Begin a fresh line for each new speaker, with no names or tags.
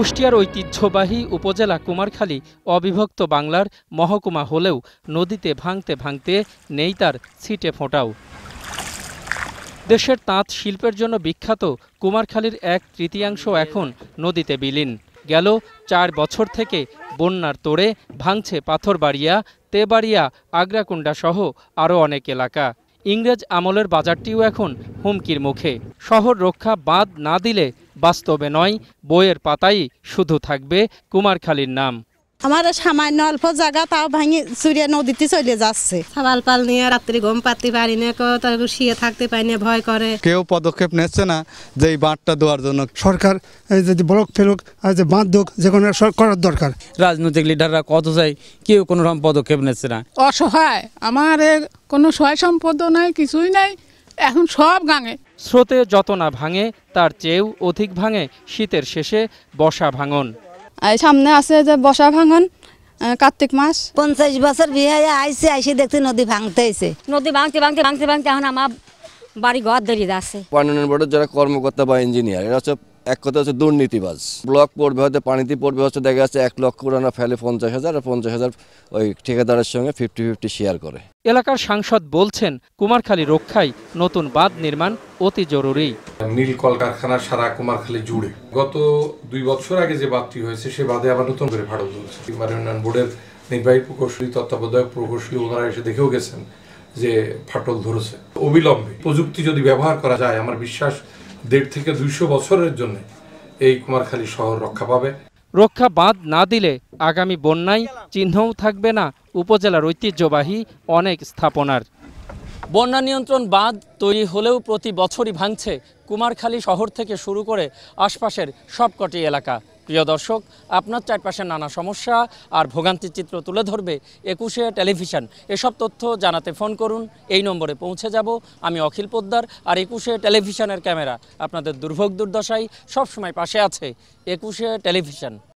কুষ্টিয়ার ঐতিহ্যবাহী উপজেলা কুমারখালী অবিভক্ত বাংলার মহকুমা হলেও নদীতে ভাঙতে ভাঙতে নেই তার ছিটে ফোঁটাও দেশের তাঁত শিল্পের জন্য বিখ্যাত কুমারখালীর এক তৃতীয়াংশ এখন নদীতে বিলীন গেল চার বছর থেকে বন্যার তোড়ে ভাঙছে পাথরবাড়িয়া তেবাড়িয়া আগ্রাকুণ্ডা সহ আরও অনেক এলাকা ইংরেজ আমলের বাজারটিও এখন হুমকির মুখে শহর রক্ষা বাদ না দিলে বাস্তবে নয় বইয়ের পাতাই শুধু থাকবে কুমারখালীর নাম আমার সামান্য অল্প জায়গা তাও ভাঙে চুরিয়া নদীতে চলে যাচ্ছে সাবাল পাল নিয়ে রাত্রি ঘুম পাতে পারি না কেউ শুয়ে থাকতে পারি না ভয় করে কেউ পদক্ষেপ নিচ্ছে না যে এই বাঁধটা দেওয়ার জন্য সরকার যদি ব্লক ফেলুক আর যে বাঁধ দুক যে কোনো করার দরকার রাজনৈতিক লিডাররা কত চাই কেউ কোনো রকম পদক্ষেপ নিচ্ছে না অসহায় আমার কোনো সহায় সম্পদ নাই কিছুই নাই এখন সব গাঙে স্রোতে যত না ভাঙে তার চেয়েও অধিক ভাঙে শীতের শেষে বসা ভাঙন সামনে আছে যে বসা ভাঙন কার্তিক মাস পঞ্চাশ বছর বিয়ে আইসে আইসে দেখতে নদী ভাঙতে আইসে নদী ভাঙতে ভাঙতে ভাঙতে ভাঙতে এখন আমার বাড়ি ঘর দাঁড়িয়ে আছে
বর্ণনের বোর্ডের যারা কর্মকর্তা বা ইঞ্জিনিয়ার এরা সব এক কথা হচ্ছে দুর্নীতিবাজ ব্লক পড়বে হয়তো পানিতে পড়বে হচ্ছে দেখা যাচ্ছে এক লক্ষ রানা ফেলে পঞ্চাশ হাজার আর পঞ্চাশ হাজার ওই ঠিকাদারের সঙ্গে ফিফটি ফিফটি শেয়ার করে
এলাকার সাংসদ বলছেন কুমারখালী রক্ষায় নতুন বাঁধ নির্মাণ অতি জরুরি নীল
কলকারখানা সারা কুমারখালী জুড়ে গত দুই বছর আগে যে বাঁধটি হয়েছে সে বাঁধে আবার নতুন করে ফাটল তুলছে কুমার উন্নয়ন বোর্ডের নির্বাহী প্রকৌশলী তত্ত্বাবধায়ক প্রকৌশলী ওনারা এসে দেখেও গেছেন যে ফাটল ধরেছে অবিলম্বে প্রযুক্তি যদি ব্যবহার করা যায় আমার বিশ্বাস দেড় থেকে দুইশো বছরের জন্য এই কুমারখালী শহর রক্ষা পাবে
রক্ষা বাঁধ না দিলে আগামী বন্যায় চিহ্নও থাকবে না উপজেলার ঐতিহ্যবাহী অনেক স্থাপনার বন্যা নিয়ন্ত্রণ বাঁধ তৈরি হলেও প্রতি বছরই ভাঙছে কুমারখালী শহর থেকে শুরু করে আশপাশের সবকটি এলাকা প্রিয় দর্শক আপনার চারপাশের নানা সমস্যা আর ভোগান্তির চিত্র তুলে ধরবে একুশে টেলিভিশন এসব তথ্য জানাতে ফোন করুন এই নম্বরে পৌঁছে যাব আমি অখিল পোদ্দার আর একুশে টেলিভিশনের ক্যামেরা আপনাদের
দুর্ভোগ দুর্দশাই সবসময় পাশে আছে একুশে টেলিভিশন